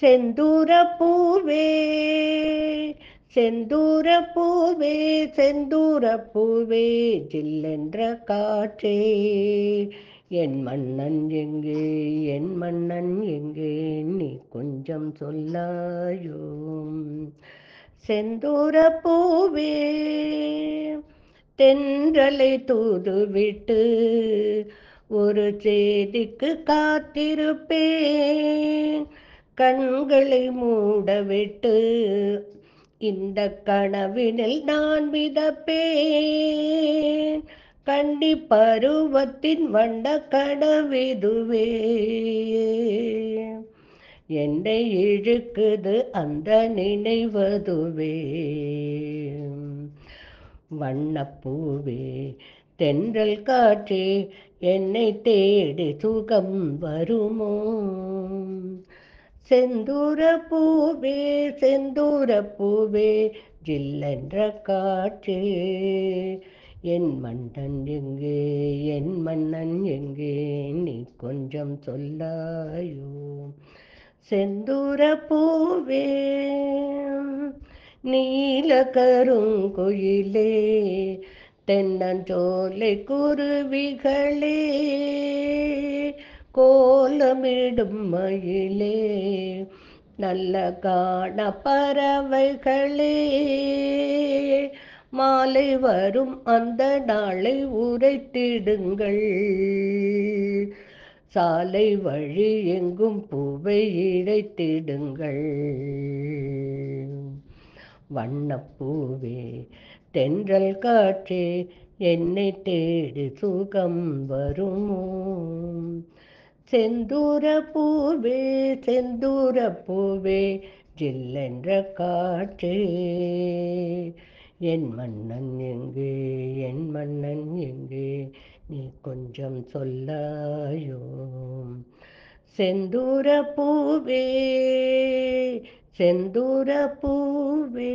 செந்தூர பூவே செந்தூர பூவே செந்தூர பூவே ஜில்லென்ற காற்றே என் மன்னன் எங்கே என் மன்னன் எங்கே நீ கொஞ்சம் சொல்லாயோ செந்தூர பூவே தென்றலை தூதுவிட்டு ஒரு செய்திக்கு காத்திருப்பேன் கண்களை மூடவிட்டு இந்த கனவினில் நான் மிதப்பேன் கண்டி பருவத்தின் வண்ட கனவிதுவே என்னை இழுக்குது அந்த நினைவதுவே வண்ணப்பூவே தென்றல் காற்றே என்னை தேடி சுகம் வருமோ செந்தூர பூவே செந்தூர பூவே ஜில்லென்ற காற்று என் மன்னன் எங்கே என் மன்னன் எங்கே நீ கொஞ்சம் சொல்லாயோ செந்தூர பூவே நீல கருங்குயிலே தென்னஞ்சோலை குருவிகளே கோலமிடும் மயிலே நல்ல காண பறவைகளே மாலை வரும் அந்த நாளை உரைத்திடுங்கள் சாலை வழி எங்கும் பூவை இழைத்திடுங்கள் வண்ணப்பூவே தென்றல் காற்றே என்னை தேடி சுகம் வருமோ செந்தூர பூவே செந்தூர பூவே ஜில்லென்ற காற்றே என் மன்னன் எங்கே என் மன்னன் எங்கே நீ கொஞ்சம் சொல்லாயோ செந்தூர பூவே செந்தூர பூவே